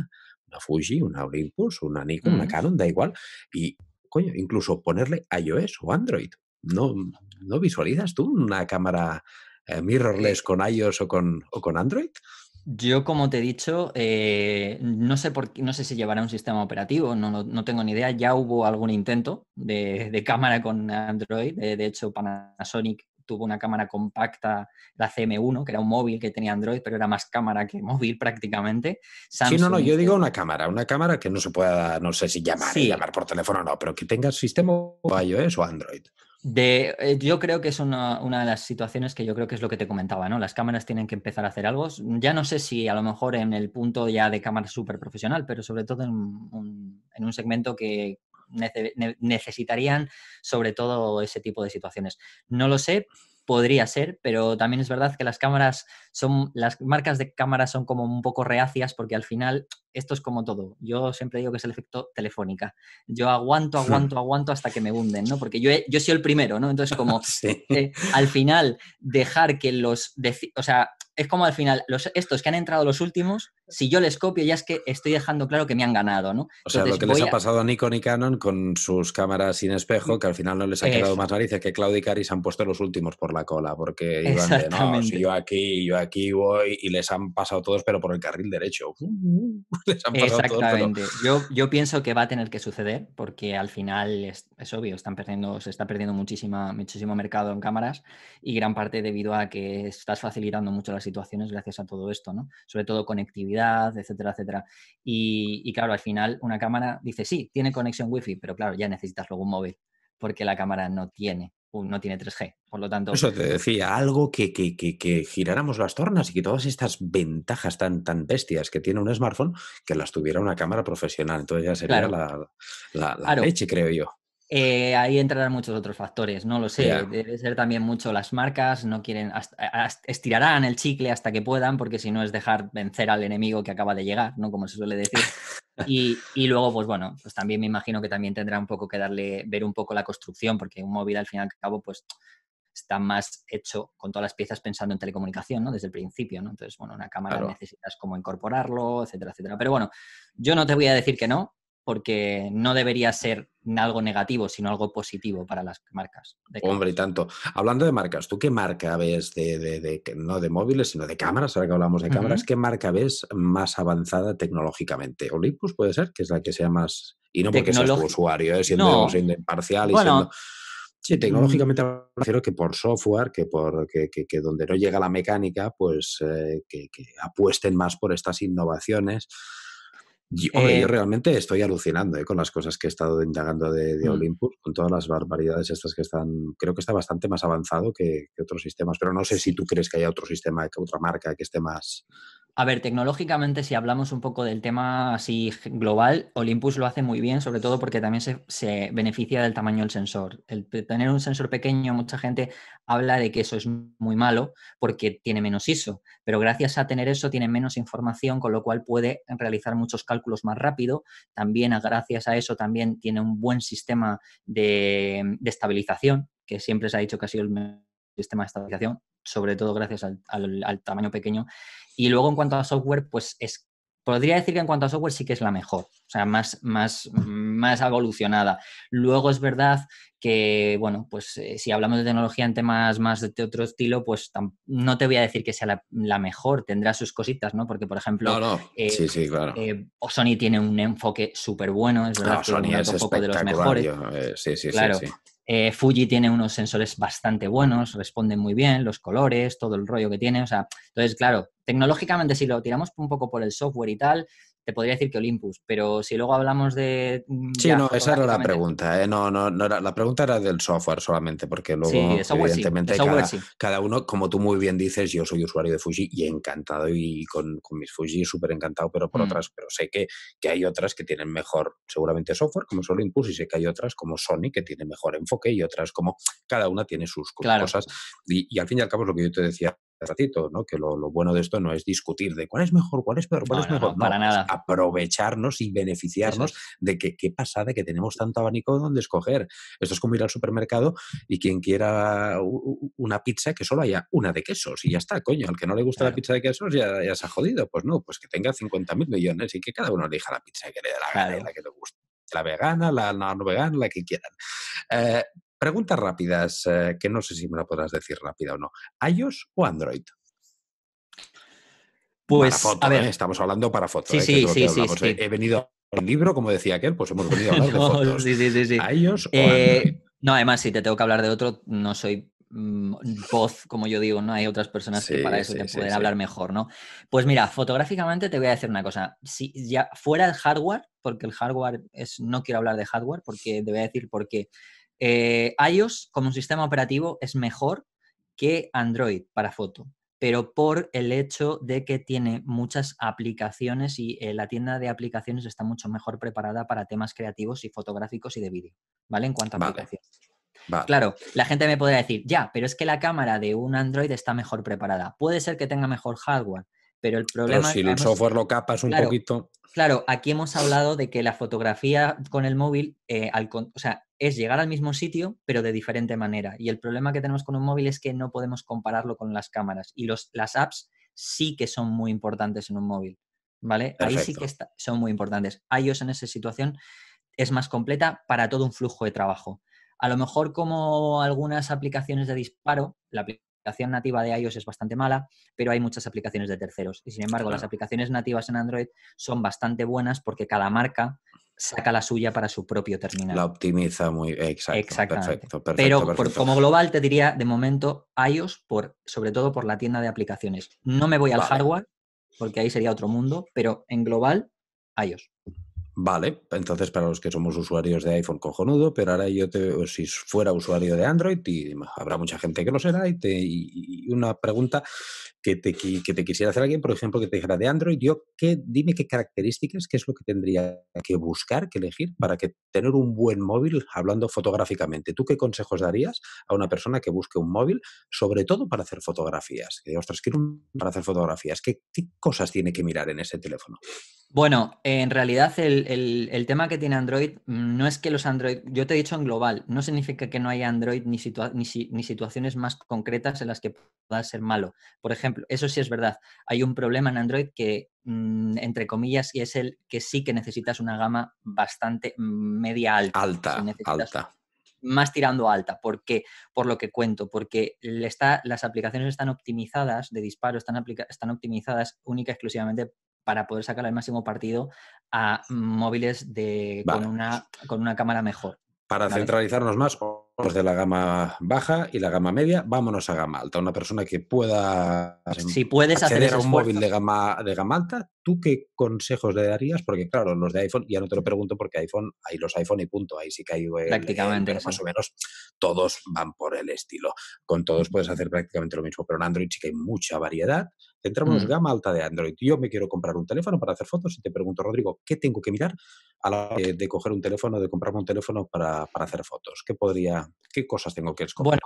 una Fuji, una Olympus, una Nikon, una mm. Canon, da igual, y coño, incluso ponerle iOS o Android? ¿No, no visualizas tú una cámara eh, mirrorless eh, con iOS o con, o con Android? Yo, como te he dicho, eh, no, sé por, no sé si llevará un sistema operativo, no, no, tengo ni idea. Ya hubo algún intento de, cámara con Android. Eh, de hecho, Panasonic tuvo una cámara compacta, la CM1, que era un móvil que tenía Android, pero era más cámara que móvil prácticamente. sí, no, no, yo digo una cámara, una cámara que no se pueda, no sé si llamar, eh, llamar por teléfono o no, pero que tenga sistema o iOS o Android. De, eh, yo creo que es una, de las situaciones que yo creo que es lo que te comentaba, ¿no? Las cámaras tienen que empezar a hacer algo. Ya no sé si a lo mejor en el punto ya de cámara súper profesional, pero sobre todo en un, segmento que necesitarían sobre todo ese tipo de situaciones. No lo sé, podría ser, pero también es verdad que las cámaras son, las marcas de cámaras son como un poco reacias porque al final esto es como todo. Yo siempre digo que es el efecto telefónica. Yo aguanto, aguanto, aguanto hasta que me hunden, ¿no? Porque yo, he, yo soy el primero, ¿no? Entonces, como eh, al final dejar que los... O sea, es como al final, los, estos que han entrado los últimos, si yo les copio ya es que estoy dejando claro que me han ganado, ¿no? O sea, lo que les ha pasado a Nikon y Canon con sus cámaras sin espejo, que al final no les ha quedado más narices que Claudio y Cari se han puesto los últimos por la cola, porque iban de, no, yo aquí, yo aquí voy y les han pasado todos, pero por el carril derecho. Exactamente. yo, pienso que va a tener que suceder porque al final es, obvio, están perdiendo, se está perdiendo muchísima, muchísimo mercado en cámaras y gran parte debido a que estás facilitando mucho las situaciones gracias a todo esto, ¿no? Sobre todo conectividad, etcétera, etcétera. Y, y claro, al final una cámara dice, sí, tiene conexión wifi, pero claro, ya necesitas luego un móvil porque la cámara no tiene no tiene 3G. Por lo tanto. Eso te decía, algo que, que, que, que, giráramos las tornas y que todas estas ventajas tan, tan bestias que tiene un smartphone, que las tuviera una cámara profesional. Entonces ya sería la, leche, creo yo. Eh, ahí entrarán muchos otros factores, no lo sé. Debe ser también mucho las marcas, no quieren, estirarán el chicle hasta que puedan, porque si no es dejar vencer al enemigo que acaba de llegar, ¿no? Como se suele decir. Y, luego, pues bueno, pues también me imagino que también tendrá un poco que darle, ver un poco la construcción, porque un móvil al final y al cabo, pues está más hecho con todas las piezas pensando en telecomunicación, ¿no? Desde el principio, ¿no? Entonces, bueno, una cámara necesitas como incorporarlo, etcétera, etcétera. Pero bueno, yo no te voy a decir que no, porque no debería ser algo negativo, sino algo positivo para las marcas. Hombre, y tanto. Hablando de marcas, ¿tú qué marca ves de, no de móviles, sino de cámaras? Ahora que hablamos de cámaras, ¿qué marca ves más avanzada tecnológicamente? Olympus puede ser, que es la que sea más. Y no porque sea seas tu usuario, ¿eh? siendo, imparcial y siendo. Sí, tecnológicamente prefiero que por software, que por que, donde no llega la mecánica, pues eh, que apuesten más por estas innovaciones yo eh, realmente estoy alucinando eh, con las cosas que he estado indagando de, mm. Olympus, con todas las barbaridades estas que están. Creo que está bastante más avanzado que, que, otros sistemas, pero no sé si tú crees que haya otro sistema, que otra marca que esté más, a ver, tecnológicamente, si hablamos un poco del tema así global, Olympus lo hace muy bien, sobre todo porque también se, beneficia del tamaño del sensor. El tener un sensor pequeño, mucha gente habla de que eso es muy malo porque tiene menos ISO, pero gracias a tener eso tiene menos información, con lo cual puede realizar muchos cálculos más rápido. También gracias a eso también tiene un buen sistema de, de estabilización, que siempre se ha dicho que ha sido el sistema de estabilización, sobre todo gracias al, tamaño pequeño. Y luego en cuanto a software, pues es, podría decir que en cuanto a software sí que es la mejor, o sea, más, más, más evolucionada. Luego es verdad que, bueno, pues eh, si hablamos de tecnología en temas más de otro estilo, pues no te voy a decir que sea la, mejor, tendrá sus cositas, ¿no? Porque, por ejemplo, eh, eh, Sony tiene un enfoque súper bueno, es verdad. es un poco de los mejores. sí, claro. sí. sí. Eh, Fuji tiene unos sensores bastante buenos, responden muy bien, los colores, todo el rollo que tiene. O sea, entonces, claro, tecnológicamente si lo tiramos un poco por el software y tal, te podría decir que Olympus, pero si luego hablamos de... Mm, sí, no, esa era la pregunta, ¿eh? no, no, no era, la pregunta era del software solamente, porque luego evidentemente cada, uno, como tú muy bien dices, yo soy usuario de Fuji y encantado y con, mis Fuji súper encantado, pero por mm. otras, pero sé que, que hay otras que tienen mejor seguramente software, como es Olympus, y sé que hay otras como Sony que tienen mejor enfoque y otras como cada una tiene sus cosas y, y al fin y al cabo es lo que yo te decía ratito, ¿no? Que lo, bueno de esto no es discutir de cuál es mejor, cuál es peor, cuál es mejor. para nada. aprovecharnos y beneficiarnos de que qué pasada que tenemos tanto abanico donde escoger. Esto es como ir al supermercado y quien quiera una pizza que solo haya una de quesos y ya está, coño. Al que no le gusta la pizza de quesos ya, ya, se ha jodido. Pues no, pues que tenga 50 mil millones y que cada uno elija la pizza que le dé la gana la que le guste la vegana, la no vegana, la que quieran. Eh, Preguntas rápidas, eh, que no sé si me lo podrás decir rápida o no. ¿iOS o Android? Pues, ¿eh? estamos hablando para fotos. Sí, ¿eh? sí, sí, sí, He venido un libro, como decía aquel, pues hemos venido a hablar de fotos. Sí, sí, sí. iOS o Android? No, además, si te tengo que hablar de otro, no soy mm, voz, como yo digo, ¿no? Hay otras personas que para eso te pueden hablar mejor, ¿no? Pues mira, fotográficamente te voy a decir una cosa. Si ya fuera el hardware, porque el hardware es, no quiero hablar de hardware, porque te voy a decir por qué. Eh, iOS como sistema operativo es mejor que Android para foto, pero por el hecho de que tiene muchas aplicaciones y eh, la tienda de aplicaciones está mucho mejor preparada para temas creativos y fotográficos y de vídeo, ¿vale? En cuanto a aplicaciones. Claro, la gente me podría decir, ya, pero es que la cámara de un Android está mejor preparada. Puede ser que tenga mejor hardware, pero el problema... si el software lo capas un claro, poquito... Claro, aquí hemos hablado de que la fotografía con el móvil, eh, o sea, es llegar al mismo sitio, pero de diferente manera. Y el problema que tenemos con un móvil es que no podemos compararlo con las cámaras. Y los, las apps sí que son muy importantes en un móvil, ¿vale? Ahí sí que son muy importantes. iOS en esa situación es más completa para todo un flujo de trabajo. A lo mejor como algunas aplicaciones de disparo, la la aplicación nativa de iOS es bastante mala, pero hay muchas aplicaciones de terceros. Y sin embargo, las aplicaciones nativas en Android son bastante buenas porque cada marca saca la suya para su propio terminal. La optimiza muy exacto, Exactamente. Pero como global te diría de momento iOS por sobre todo por la tienda de aplicaciones. No me voy al hardware porque ahí sería otro mundo, pero en global iOS. Vale, entonces para los que somos usuarios de iPhone cojonudo, pero ahora yo te, si fuera usuario de Android, y habrá mucha gente que lo será, te, y una pregunta que te, quisiera hacer alguien, por ejemplo, que te dijera de Android, yo qué, dime qué características, qué es lo que tendría que buscar, que elegir para que tener un buen móvil hablando fotográficamente. ¿Tú qué consejos darías a una persona que busque un móvil, sobre todo para hacer fotografías? ostras, quiero para hacer fotografías. ¿Qué, cosas tiene que mirar en ese teléfono? Bueno, en realidad el, tema que tiene Android mm, no es que los Android, yo te he dicho en global, no significa que no haya Android ni, ni situaciones más concretas en las que pueda ser malo. Por ejemplo, eso sí es verdad. Hay un problema en Android que, mm, entre comillas, y es el que sí que necesitas una gama bastante mm, media alta. Alta, alta. Más tirando alta. ¿Por qué? Por lo que cuento. Porque está, las aplicaciones están optimizadas de disparo, están, están optimizadas única y exclusivamente para poder sacar el máximo partido a móviles de, con, una, con una cámara mejor. Para centralizarnos más, pues, de la gama baja y la gama media, vámonos a gama alta. Una persona que pueda si puedes acceder hacer a un móvil de gama, de gama alta, ¿tú qué consejos le darías? Porque claro, los de iPhone, ya no te lo pregunto porque iPhone, hay los iPhone y punto, ahí sí que hay... Eh, eh, prácticamente. más o menos todos van por el estilo. Con todos puedes hacer prácticamente lo mismo, pero en Android sí que hay mucha variedad. Entramos mm. gama alta de Android. Yo me quiero comprar un teléfono para hacer fotos y te pregunto, Rodrigo, ¿qué tengo que mirar a la hora de, coger un teléfono, de comprarme un teléfono para, hacer fotos? ¿Qué podría, qué cosas tengo que escoger? Bueno,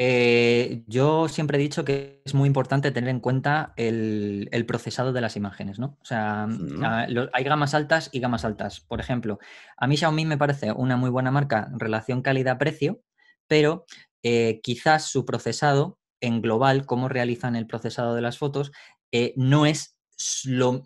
eh, yo siempre he dicho que es muy importante tener en cuenta el, procesado de las imágenes, ¿no? O sea, mm. ah, hay gamas altas y gamas altas. Por ejemplo, a mí Xiaomi me parece una muy buena marca en relación calidad-precio, pero eh, quizás su procesado en global cómo realizan el procesado de las fotos, eh, no, es lo,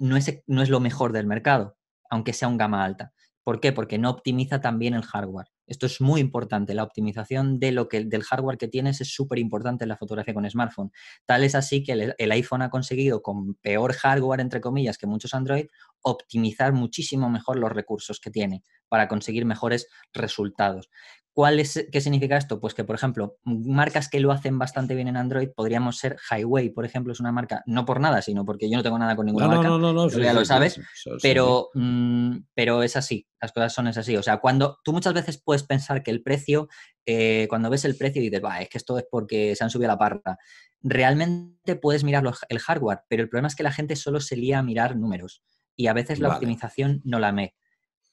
mejor del mercado, aunque sea un gama alta. ¿Por qué? Porque no optimiza también el hardware. Esto es muy importante. La optimización de lo que, del hardware que tienes es súper importante en la fotografía con smartphone. Tal es así que el, iPhone ha conseguido, con peor hardware, entre comillas, que muchos Android, optimizar muchísimo mejor los recursos que tiene para conseguir mejores resultados. ¿Cuál es, ¿Qué significa esto? Pues que, por ejemplo, marcas que lo hacen bastante bien en Android podríamos ser Highway, por ejemplo, es una marca, no por nada, sino porque yo no tengo nada con ninguna marca. No, no, no, ya lo sabes, pero, mm, pero es así, las cosas son así. O sea, cuando tú muchas veces puedes pensar que el precio, eh, cuando ves el precio y dices, va, es que esto es porque se han subido la parra. Realmente puedes mirar el hardware, pero el problema es que la gente solo se lía a mirar números y a veces la optimización no la, me,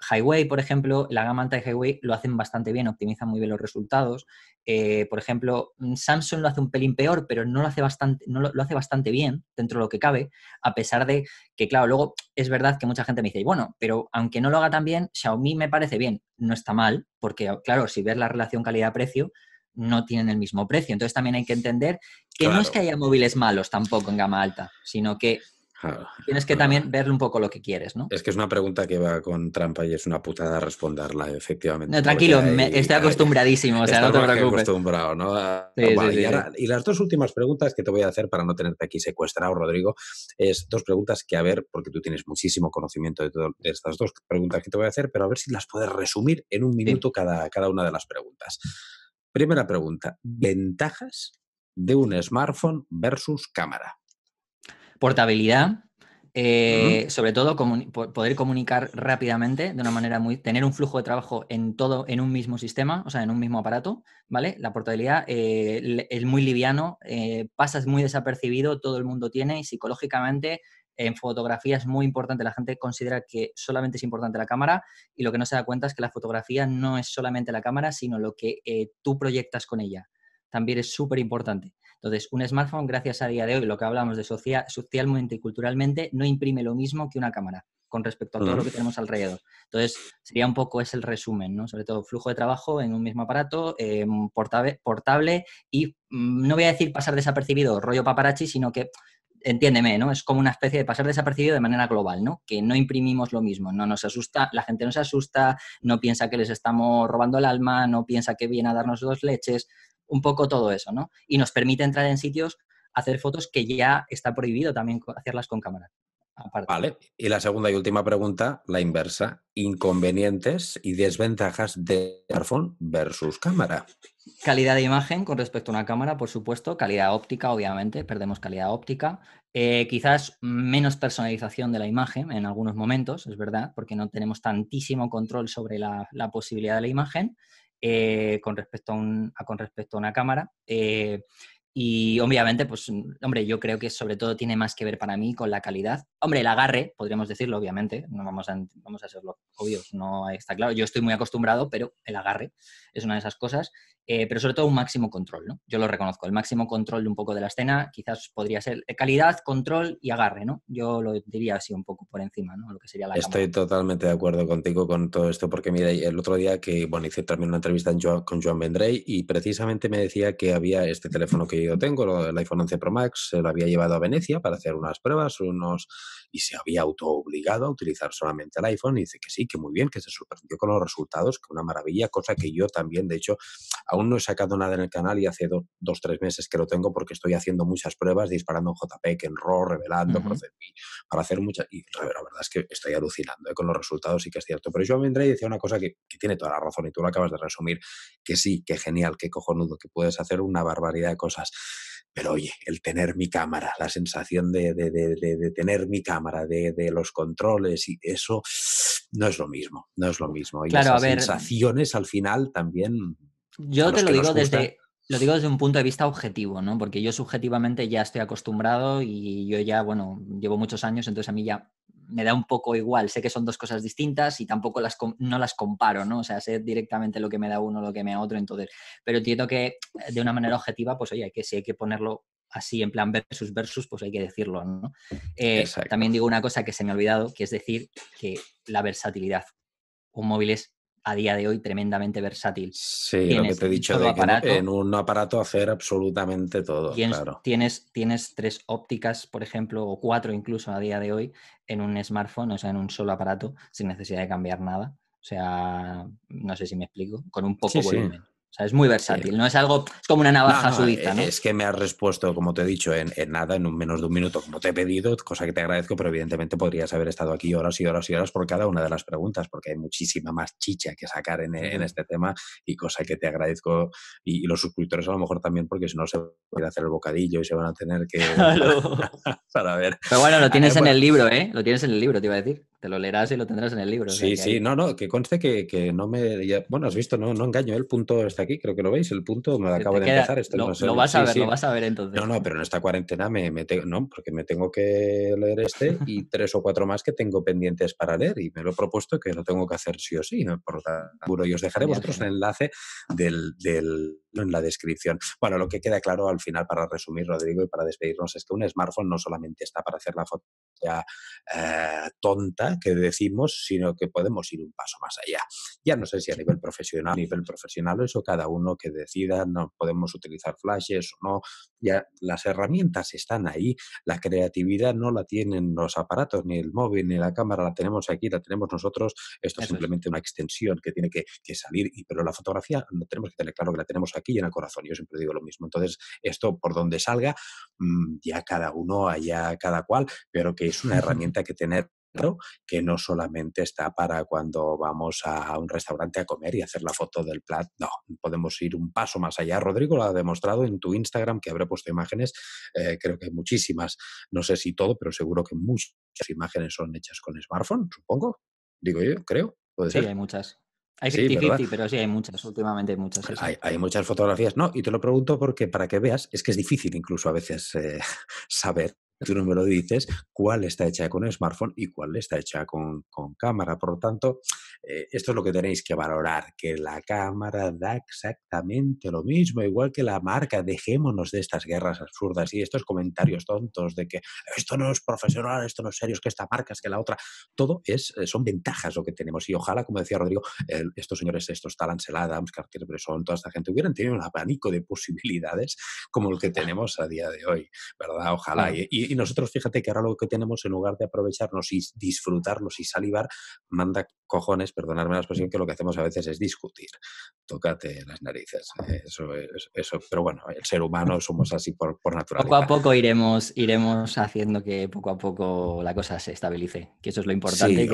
Highway, por ejemplo, la gama alta de Highway lo hacen bastante bien, optimizan muy bien los resultados. Eh, por ejemplo, mm, Samsung lo hace un pelín peor, pero no lo hace bastante, no lo, hace bastante bien dentro de lo que cabe, a pesar de que, claro, luego es verdad que mucha gente me dice, bueno, pero aunque no lo haga tan bien, Xiaomi me parece bien. No está mal, porque, ah, claro, si ves la relación calidad-precio, no tienen el mismo precio. Entonces también hay que entender que no es que haya móviles malos tampoco en gama alta, sino que Tienes que también ver un poco lo que quieres, ¿no? Es que es una pregunta que va con trampa y es una putada responderla, efectivamente. tranquilo, estoy acostumbradísimo, no te acostumbrado, ¿no? y, las dos últimas preguntas que te voy a hacer para no tenerte aquí secuestrado, Rodrigo, es dos preguntas que a ver, porque tú tienes muchísimo conocimiento de, todas estas dos preguntas que te voy a hacer, pero a ver si las puedes resumir en un minuto cada, cada una de las preguntas. Primera pregunta, ventajas de un smartphone versus cámara. Portabilidad, eh, sobre todo poder comunicar rápidamente de una manera muy tener un flujo de trabajo en todo en un mismo sistema o sea en un mismo aparato vale la portabilidad eh, es muy liviano eh, pasas muy desapercibido todo el mundo tiene y psicológicamente en fotografía es muy importante la gente considera que solamente es importante la cámara y lo que no se da cuenta es que la fotografía no es solamente la cámara sino lo que tú proyectas con ella también es súper importante entonces, un smartphone, gracias a día de hoy, lo que hablamos de social, socialmente y culturalmente, no imprime lo mismo que una cámara con respecto a todo lo que tenemos alrededor. Entonces, sería un poco ese el resumen, ¿no? Sobre todo, flujo de trabajo en un mismo aparato, em, portable, y mm, no voy a decir pasar desapercibido, rollo paparazzi, sino que, entiéndeme, ¿no? Es como una especie de pasar desapercibido de manera global, ¿no? Que no imprimimos lo mismo, no nos asusta, la gente no nos asusta, no piensa que les estamos robando el alma, no piensa que viene a darnos dos leches un poco todo eso, ¿no? Y nos permite entrar en sitios, hacer fotos que ya está prohibido también hacerlas con cámara. Vale, y la segunda y última pregunta, la inversa. Inconvenientes y desventajas de smartphone versus cámara. Calidad de imagen con respecto a una cámara, por supuesto. Calidad óptica, obviamente, perdemos calidad óptica. Eh, quizás menos personalización de la imagen en algunos momentos, es verdad, porque no tenemos tantísimo control sobre la posibilidad de la imagen eh, con, respecto a un, a, con respecto a una cámara. Eh, y obviamente, pues, hombre, yo creo que sobre todo tiene más que ver para mí con la calidad. Hombre, el agarre, podríamos decirlo, obviamente, no vamos a, vamos a serlo obvios, no está claro. Yo estoy muy acostumbrado, pero el agarre es una de esas cosas. Eh, pero sobre todo un máximo control, ¿no? Yo lo reconozco, el máximo control de un poco de la escena quizás podría ser calidad, control y agarre, ¿no? Yo lo diría así un poco por encima, ¿no? Lo que sería la Estoy totalmente de acuerdo contigo con todo esto, porque mira, el otro día que, bueno, hice también una entrevista con Joan Vendrey y precisamente me decía que había este teléfono que yo tengo, el iPhone 11 Pro Max, se lo había llevado a Venecia para hacer unas pruebas, unos y se había autoobligado a utilizar solamente el iPhone y dice que sí, que muy bien, que se sorprendió con los resultados, que una maravilla, cosa que yo también, de hecho, aún no he sacado nada en el canal y hace dos, tres meses que lo tengo porque estoy haciendo muchas pruebas, disparando en JPEG, en RAW, revelando, para hacer muchas, y la verdad es que estoy alucinando eh, con los resultados, y que es cierto, pero yo vendré y decía una cosa que, que tiene toda la razón y tú lo acabas de resumir, que sí, que genial, que cojonudo, que puedes hacer una barbaridad de cosas pero oye, el tener mi cámara, la sensación de, tener mi cámara, de, los controles y eso no es lo mismo, no es lo mismo. Y las sensaciones al final también. Yo te lo digo desde, lo digo desde un punto de vista objetivo, ¿no? Porque yo subjetivamente ya estoy acostumbrado y yo ya, bueno, llevo muchos años, entonces a mí ya me da un poco igual. Sé que son dos cosas distintas y tampoco las, no las comparo, ¿no? O sea, sé directamente lo que me da uno, lo que me da otro, entonces. Pero entiendo que de una manera objetiva, pues oye, hay que, si hay que ponerlo así en plan versus versus, pues hay que decirlo, ¿no? Eh, también digo una cosa que se me ha olvidado, que es decir que la versatilidad. Un móvil es a día de hoy tremendamente versátil. Sí, lo que te he dicho, de en un aparato hacer absolutamente todo. Tienes, claro. tienes, tres ópticas, por ejemplo, o cuatro incluso a día de hoy en un smartphone, o sea, en un solo aparato, sin necesidad de cambiar nada. O sea, no sé si me explico, con un poco o sea, es muy versátil, no es algo, es como una navaja no, no, Es que me has respuesto, como te he dicho, en, nada, en un menos de un minuto, como te he pedido, cosa que te agradezco, pero evidentemente podrías haber estado aquí horas y horas y horas por cada una de las preguntas, porque hay muchísima más chicha que sacar en, este tema y cosa que te agradezco y, los suscriptores a lo mejor también, porque si no se puede hacer el bocadillo y se van a tener que... para ver. Pero bueno, lo tienes en el libro, ¿eh? Lo tienes en el libro, te iba a decir te lo leerás y lo tendrás en el libro. Sí, sí, no, no, que conste que, no me. bueno, has visto, no, no engaño, el punto está aquí, creo que lo veis, el punto me lo acabo de empezar. lo, vas a ver, lo vas a ver entonces. No, no, pero en esta cuarentena me, me no, porque me tengo que leer este y tres o cuatro más que tengo pendientes para leer y me lo he propuesto que lo tengo que hacer sí o sí. Por tanto, y os dejaré vosotros el enlace del en la descripción. Bueno, lo que queda claro al final, para resumir, Rodrigo, y para despedirnos, es que un smartphone no solamente está para hacer la foto ya, eh, tonta que decimos, sino que podemos ir un paso más allá. Ya no sé si a nivel profesional, a nivel profesional, eso cada uno que decida, no podemos utilizar flashes o no. Ya las herramientas están ahí, la creatividad no la tienen los aparatos, ni el móvil, ni la cámara, la tenemos aquí, la tenemos nosotros. Esto es simplemente una extensión que tiene que, salir, pero la fotografía no tenemos que tener claro que la tenemos aquí aquí en el corazón. Yo siempre digo lo mismo. Entonces, esto por donde salga, mm, ya cada uno, allá cada cual, pero que es una herramienta que tener que no solamente está para cuando vamos a un restaurante a comer y hacer la foto del plat, No, podemos ir un paso más allá. Rodrigo lo ha demostrado en tu Instagram, que habré puesto imágenes, eh, creo que muchísimas, no sé si todo, pero seguro que muchas imágenes son hechas con smartphone, supongo. Digo yo, creo. ¿Puede sí, ser? hay muchas. Hay 50, pero sí, hay muchas, últimamente hay muchas. Pues hay, hay, muchas fotografías, ¿no? Y te lo pregunto porque para que veas, es que es difícil incluso a veces eh, saber tú no me lo dices, cuál está hecha con smartphone y cuál está hecha con, cámara. Por lo tanto, eh, esto es lo que tenéis que valorar, que la cámara da exactamente lo mismo, igual que la marca. Dejémonos de estas guerras absurdas y estos comentarios tontos de que esto no es profesional, esto no es serio, es que esta marca es que la otra. Todo es, eh, son ventajas lo que tenemos y ojalá, como decía Rodrigo, estos señores, estos talan Adams, Cartier-Bresson, toda esta gente hubieran tenido un abanico de posibilidades como el que ah. tenemos a día de hoy, ¿verdad? Ojalá. y y nosotros fíjate que ahora lo que tenemos, en lugar de aprovecharnos y disfrutarnos y salivar, manda cojones, perdonarme la expresión, que lo que hacemos a veces es discutir. Tócate las narices. Eh, eso, eso, eso. pero bueno, el ser humano somos así por, por naturaleza. Poco a poco iremos, iremos haciendo que poco a poco la cosa se estabilice, que eso es lo importante, que,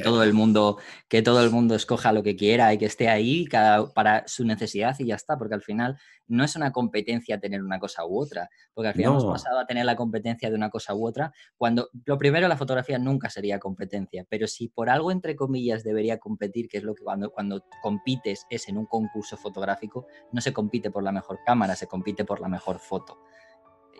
todo, el mundo, que todo el mundo escoja lo que quiera y que esté ahí para su necesidad y ya está, porque al final no es una competencia tener una cosa u otra, porque al final hemos pasado a tener la competencia de una cosa u otra, cuando lo primero la fotografía nunca sería competencia, pero si por algo entre comillas debería competir, que es lo que cuando, cuando compites es en un concurso fotográfico, no se compite por la mejor cámara, se compite por la mejor foto.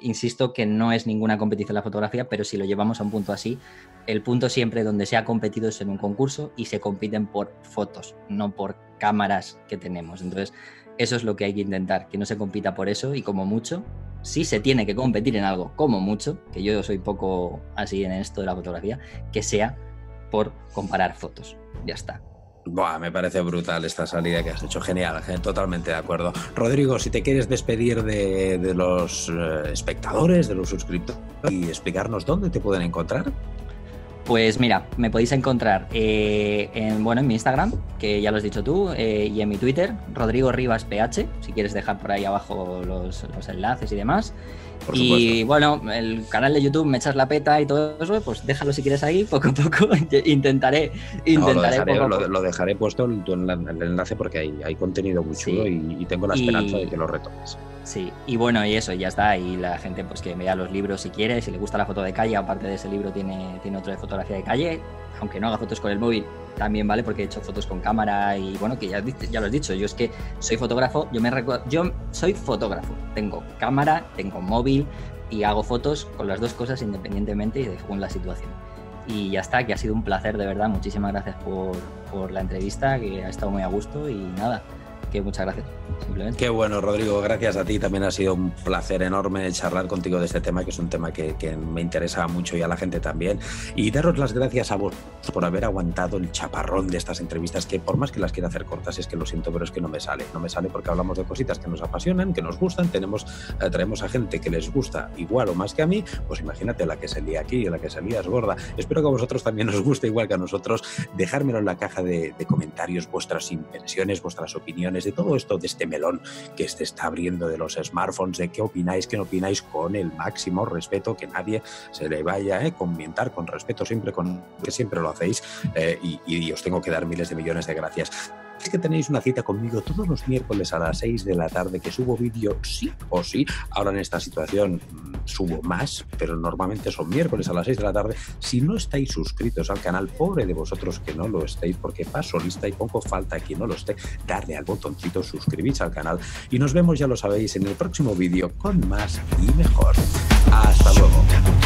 Insisto que no es ninguna competición la fotografía, pero si lo llevamos a un punto así, el punto siempre donde se ha competido es en un concurso y se compiten por fotos, no por cámaras que tenemos. Entonces, eso es lo que hay que intentar, que no se compita por eso y como mucho si se tiene que competir en algo, como mucho, que yo soy poco así en esto de la fotografía, que sea por comparar fotos. Ya está. Buah, me parece brutal esta salida que has hecho. Genial, eh, totalmente de acuerdo. Rodrigo, si te quieres despedir de, de los eh, espectadores, de los suscriptores y explicarnos dónde te pueden encontrar. Pues mira, me podéis encontrar eh, en, bueno, en mi Instagram, que ya lo has dicho tú, eh, y en mi Twitter, Rodrigo Rivas si quieres dejar por ahí abajo los, los enlaces y demás y bueno, el canal de YouTube me echas la peta y todo eso, pues déjalo si quieres ahí, poco a poco. intentaré, intentaré. lo, dejaré, puesto en, el enlace porque hay, contenido muy chulo y, tengo la esperanza de que lo retomes. Sí, y bueno, y eso, ya está. Y la gente pues que vea los libros si quiere, si le gusta la foto de calle, aparte de ese libro tiene, tiene otro de fotografía de calle, aunque no haga fotos con el móvil, también vale porque he hecho fotos con cámara y bueno, que ya, ya lo has dicho, yo es que soy fotógrafo, yo me yo soy fotógrafo, tengo cámara, tengo móvil y hago fotos con las dos cosas independientemente y según la situación. Y ya está, que ha sido un placer de verdad, muchísimas gracias por, por la entrevista, que ha estado muy a gusto y nada, que muchas gracias. Simplemente. Qué bueno, Rodrigo, gracias a ti. También ha sido un placer enorme charlar contigo de este tema, que es un tema que, me interesa mucho y a la gente también. Y daros las gracias a vos por haber aguantado el chaparrón de estas entrevistas, que por más que las quiera hacer cortas, es que lo siento, pero es que no me sale. No me sale porque hablamos de cositas que nos apasionan, que nos gustan, tenemos, eh, traemos a gente que les gusta igual o más que a mí, pues imagínate la que salía aquí aquí, la que salía es gorda. Espero que a vosotros también os guste igual que a nosotros. Dejármelo en la caja de, de comentarios, vuestras impresiones, vuestras opiniones de todo esto, de este melón que se está abriendo de los smartphones, de qué opináis, qué no opináis, con el máximo respeto, que nadie se le vaya a eh, comentar con respeto, siempre con que siempre lo hacéis eh, y os tengo que dar miles de millones de gracias es que tenéis una cita conmigo todos los miércoles a las 6 de la tarde que subo vídeo sí o sí. Ahora en esta situación mm, subo más, pero normalmente son miércoles a las 6 de la tarde. Si no estáis suscritos al canal, pobre de vosotros que no lo estéis, porque paso lista y poco falta que no lo esté. Darle al botoncito, suscribís al canal y nos vemos, ya lo sabéis, en el próximo vídeo con más y mejor. Hasta luego.